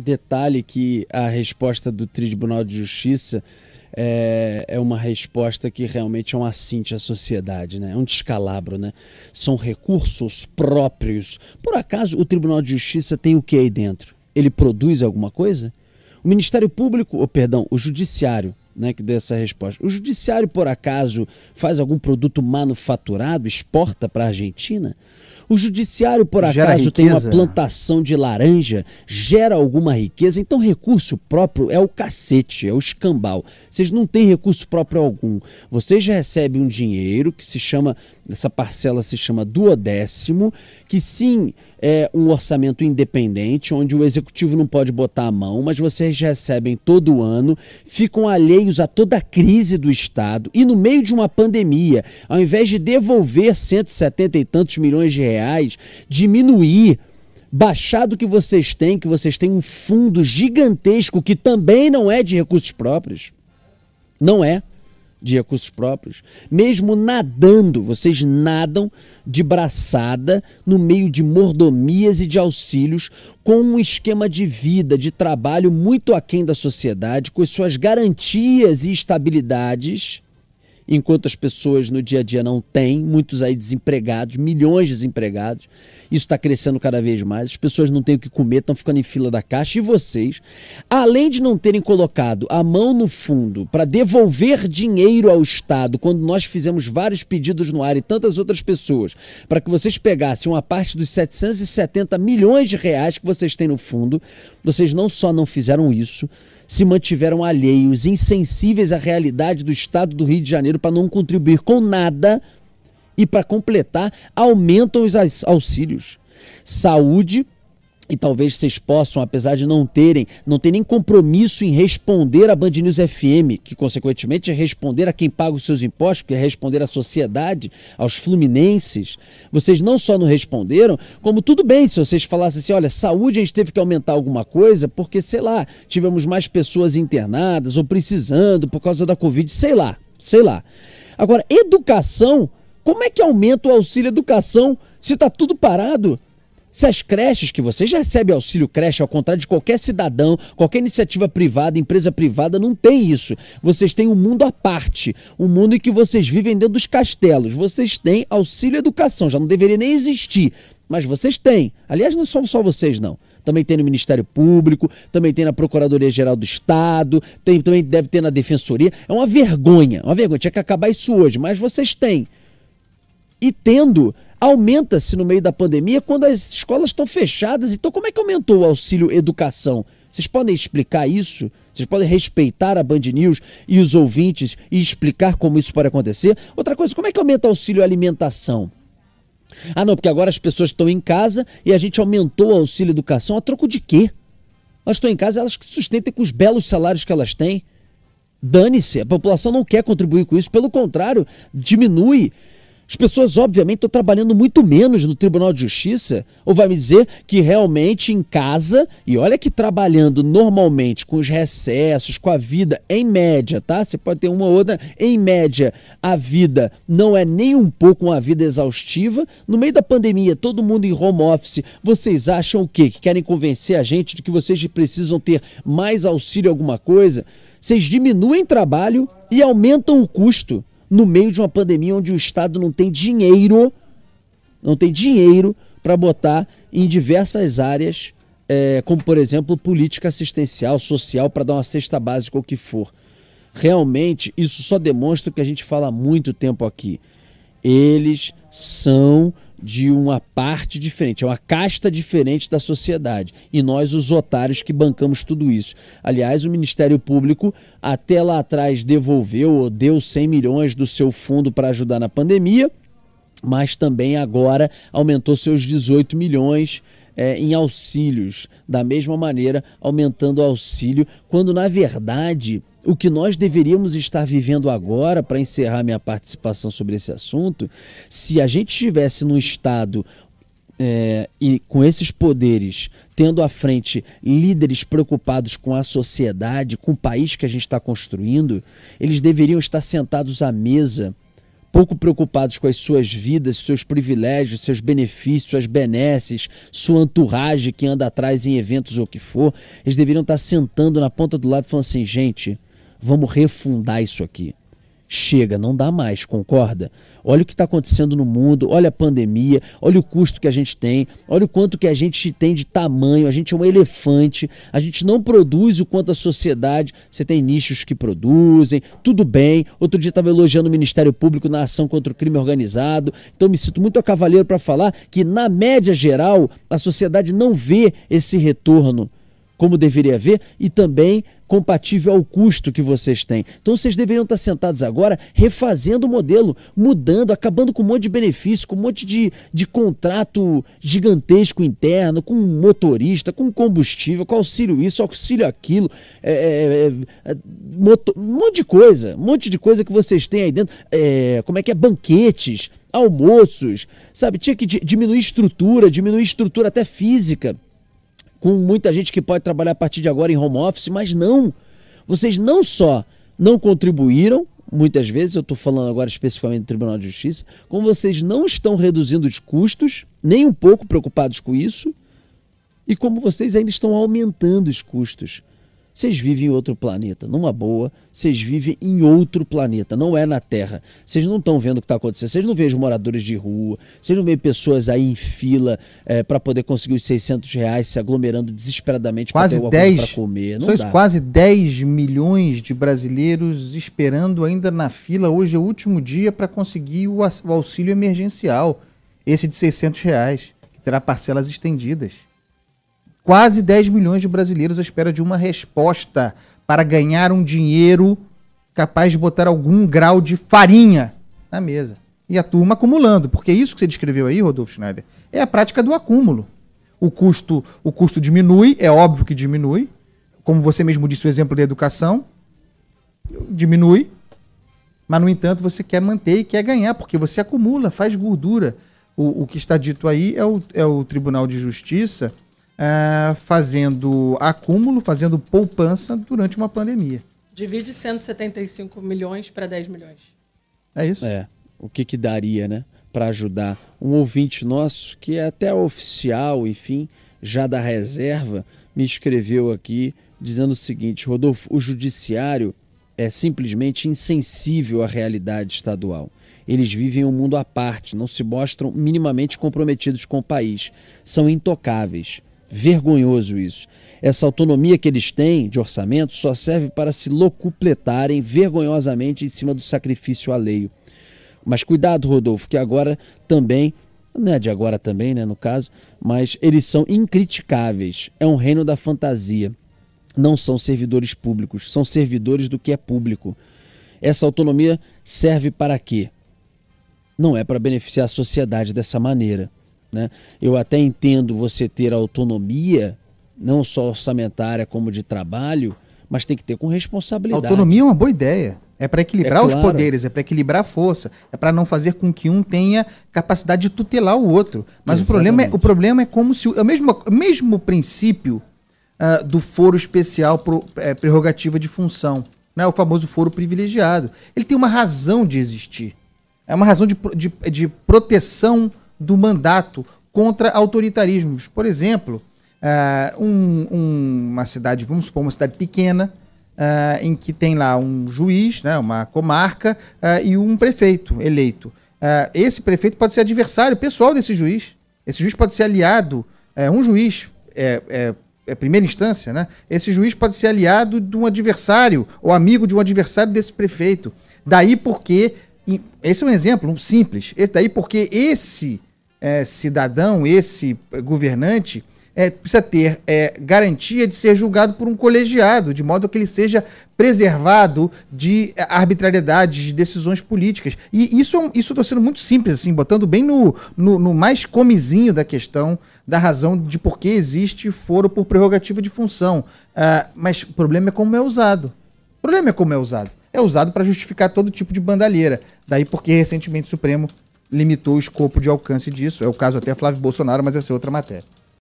Detalhe que a resposta do Tribunal de Justiça é, é uma resposta que realmente é um assinte à sociedade, né? É um descalabro, né? São recursos próprios. Por acaso o Tribunal de Justiça tem o que aí dentro? Ele produz alguma coisa? O Ministério Público, ou oh, perdão, o Judiciário né, que deu essa resposta. O judiciário, por acaso, faz algum produto manufaturado, exporta para a Argentina? O judiciário, por gera acaso, riqueza. tem uma plantação de laranja, gera alguma riqueza? Então, recurso próprio é o cacete, é o escambau. Vocês não têm recurso próprio algum. Vocês recebem um dinheiro que se chama, essa parcela se chama duodécimo, que sim, é um orçamento independente, onde o executivo não pode botar a mão, mas vocês recebem todo ano, ficam alheios a toda a crise do Estado e no meio de uma pandemia, ao invés de devolver 170 e tantos milhões de reais, diminuir baixar do que vocês têm, que vocês têm um fundo gigantesco que também não é de recursos próprios. Não é de recursos próprios. Mesmo nadando, vocês nadam de braçada no meio de mordomias e de auxílios, com um esquema de vida, de trabalho muito aquém da sociedade, com suas garantias e estabilidades enquanto as pessoas no dia a dia não têm, muitos aí desempregados, milhões de desempregados. Isso está crescendo cada vez mais. As pessoas não têm o que comer, estão ficando em fila da caixa. E vocês, além de não terem colocado a mão no fundo para devolver dinheiro ao Estado, quando nós fizemos vários pedidos no ar e tantas outras pessoas, para que vocês pegassem uma parte dos 770 milhões de reais que vocês têm no fundo, vocês não só não fizeram isso, se mantiveram alheios, insensíveis à realidade do estado do Rio de Janeiro para não contribuir com nada e, para completar, aumentam os auxílios. Saúde, e talvez vocês possam, apesar de não terem, não ter nem compromisso em responder a Band News FM, que consequentemente é responder a quem paga os seus impostos, que é responder à sociedade, aos fluminenses. Vocês não só não responderam, como tudo bem se vocês falassem assim, olha, saúde a gente teve que aumentar alguma coisa, porque, sei lá, tivemos mais pessoas internadas ou precisando por causa da Covid, sei lá, sei lá. Agora, educação, como é que aumenta o auxílio educação se está tudo parado? Se as creches que você já recebe auxílio creche, ao contrário de qualquer cidadão, qualquer iniciativa privada, empresa privada, não tem isso. Vocês têm um mundo à parte, um mundo em que vocês vivem dentro dos castelos. Vocês têm auxílio educação, já não deveria nem existir, mas vocês têm. Aliás, não é são só vocês não também tem no Ministério Público, também tem na Procuradoria Geral do Estado, tem, também deve ter na Defensoria. É uma vergonha, uma vergonha. Tinha que acabar isso hoje, mas vocês têm. E tendo, aumenta-se no meio da pandemia quando as escolas estão fechadas. Então, como é que aumentou o auxílio educação? Vocês podem explicar isso? Vocês podem respeitar a Band News e os ouvintes e explicar como isso pode acontecer? Outra coisa, como é que aumenta o auxílio alimentação? Ah, não, porque agora as pessoas estão em casa e a gente aumentou o auxílio educação a troco de quê? Elas estão em casa, elas que sustentem com os belos salários que elas têm. Dane-se, a população não quer contribuir com isso, pelo contrário, diminui. As pessoas, obviamente, estão trabalhando muito menos no Tribunal de Justiça, ou vai me dizer que realmente em casa, e olha que trabalhando normalmente com os recessos, com a vida, em média, tá? Você pode ter uma ou outra, em média, a vida não é nem um pouco uma vida exaustiva. No meio da pandemia, todo mundo em home office, vocês acham o quê? Que querem convencer a gente de que vocês precisam ter mais auxílio alguma coisa? Vocês diminuem trabalho e aumentam o custo no meio de uma pandemia onde o Estado não tem dinheiro, não tem dinheiro para botar em diversas áreas, é, como por exemplo política assistencial, social, para dar uma cesta básica ou o que for. Realmente, isso só demonstra o que a gente fala há muito tempo aqui. Eles são de uma parte diferente, é uma casta diferente da sociedade. E nós, os otários, que bancamos tudo isso. Aliás, o Ministério Público até lá atrás devolveu ou deu 100 milhões do seu fundo para ajudar na pandemia, mas também agora aumentou seus 18 milhões é, em auxílios, da mesma maneira aumentando o auxílio, quando na verdade o que nós deveríamos estar vivendo agora, para encerrar minha participação sobre esse assunto, se a gente estivesse num estado é, e com esses poderes, tendo à frente líderes preocupados com a sociedade, com o país que a gente está construindo, eles deveriam estar sentados à mesa pouco preocupados com as suas vidas, seus privilégios, seus benefícios, suas benesses, sua entourage que anda atrás em eventos ou o que for, eles deveriam estar sentando na ponta do e falando assim, gente, vamos refundar isso aqui. Chega, não dá mais, concorda? Olha o que está acontecendo no mundo, olha a pandemia, olha o custo que a gente tem, olha o quanto que a gente tem de tamanho, a gente é um elefante, a gente não produz o quanto a sociedade. Você tem nichos que produzem, tudo bem. Outro dia estava elogiando o Ministério Público na ação contra o crime organizado, então me sinto muito a cavaleiro para falar que, na média geral, a sociedade não vê esse retorno como deveria haver e também compatível ao custo que vocês têm. Então vocês deveriam estar sentados agora refazendo o modelo, mudando, acabando com um monte de benefício, com um monte de, de contrato gigantesco interno, com motorista, com combustível, com auxílio isso, auxílio aquilo, é, é, é, é um monte de coisa, um monte de coisa que vocês têm aí dentro. É, como é que é? Banquetes, almoços, sabe? Tinha que diminuir estrutura, diminuir estrutura até física com muita gente que pode trabalhar a partir de agora em home office, mas não. Vocês não só não contribuíram, muitas vezes, eu estou falando agora especificamente do Tribunal de Justiça, como vocês não estão reduzindo os custos, nem um pouco preocupados com isso, e como vocês ainda estão aumentando os custos. Vocês vivem em outro planeta, numa boa, vocês vivem em outro planeta, não é na Terra. Vocês não estão vendo o que está acontecendo, vocês não vejam moradores de rua, vocês não veem pessoas aí em fila é, para poder conseguir os 600 reais se aglomerando desesperadamente para ter alguma 10, coisa para comer. Não sois dá. quase 10 milhões de brasileiros esperando ainda na fila, hoje é o último dia para conseguir o auxílio emergencial, esse de 600 reais, que terá parcelas estendidas. Quase 10 milhões de brasileiros à espera de uma resposta para ganhar um dinheiro capaz de botar algum grau de farinha na mesa. E a turma acumulando, porque isso que você descreveu aí, Rodolfo Schneider, é a prática do acúmulo. O custo, o custo diminui, é óbvio que diminui, como você mesmo disse o exemplo da educação, diminui, mas no entanto você quer manter e quer ganhar, porque você acumula, faz gordura. O, o que está dito aí é o, é o Tribunal de Justiça uh, fazendo acúmulo, fazendo poupança durante uma pandemia. Divide 175 milhões para 10 milhões. É isso? É. O que, que daria, né? Para ajudar um ouvinte nosso, que é até oficial, enfim, já da reserva, me escreveu aqui dizendo o seguinte: Rodolfo, o judiciário é simplesmente insensível à realidade estadual. Eles vivem um mundo à parte, não se mostram minimamente comprometidos com o país, são intocáveis. Vergonhoso isso. Essa autonomia que eles têm de orçamento só serve para se locupletarem vergonhosamente em cima do sacrifício alheio. Mas cuidado, Rodolfo, que agora também, não é de agora também, né, no caso, mas eles são incriticáveis. É um reino da fantasia. Não são servidores públicos, são servidores do que é público. Essa autonomia serve para quê? Não é para beneficiar a sociedade dessa maneira. Né? Eu até entendo você ter autonomia, não só orçamentária como de trabalho, mas tem que ter com responsabilidade. Autonomia é uma boa ideia. É para equilibrar é claro. os poderes, é para equilibrar a força, é para não fazer com que um tenha capacidade de tutelar o outro. Mas Exatamente. o problema, é, o problema é como se o é mesmo, mesmo princípio uh, do foro especial pro, é, prerrogativa de função, né? o famoso foro privilegiado. Ele tem uma razão de existir. É uma razão de, de, de proteção do mandato contra autoritarismos. Por exemplo, uh, um, um, uma cidade, vamos supor, uma cidade pequena, uh, em que tem lá um juiz, né, uma comarca uh, e um prefeito eleito. esse prefeito pode ser adversário pessoal desse juiz. Esse juiz pode ser aliado. um juiz é, é, é, primeira instância, né? Esse juiz pode ser aliado de um adversário ou amigo de um adversário desse prefeito. Daí porque esse é um exemplo simples. Daí porque esse é, cidadão, esse governante, é, precisa ter é, garantia de ser julgado por um colegiado, de modo que ele seja preservado de arbitrariedades, de decisões políticas. E isso estou é tá sendo muito simples, assim, botando bem no, no, no, mais comizinho da questão, da razão de por que existe foro por prerrogativa de função. Uh, mas o problema é como é usado. O problema é como é usado. É usado para justificar todo tipo de bandalheira. Daí porque recentemente o Supremo limitou o escopo de alcance disso. É o caso até Flávio Bolsonaro, mas essa é outra matéria.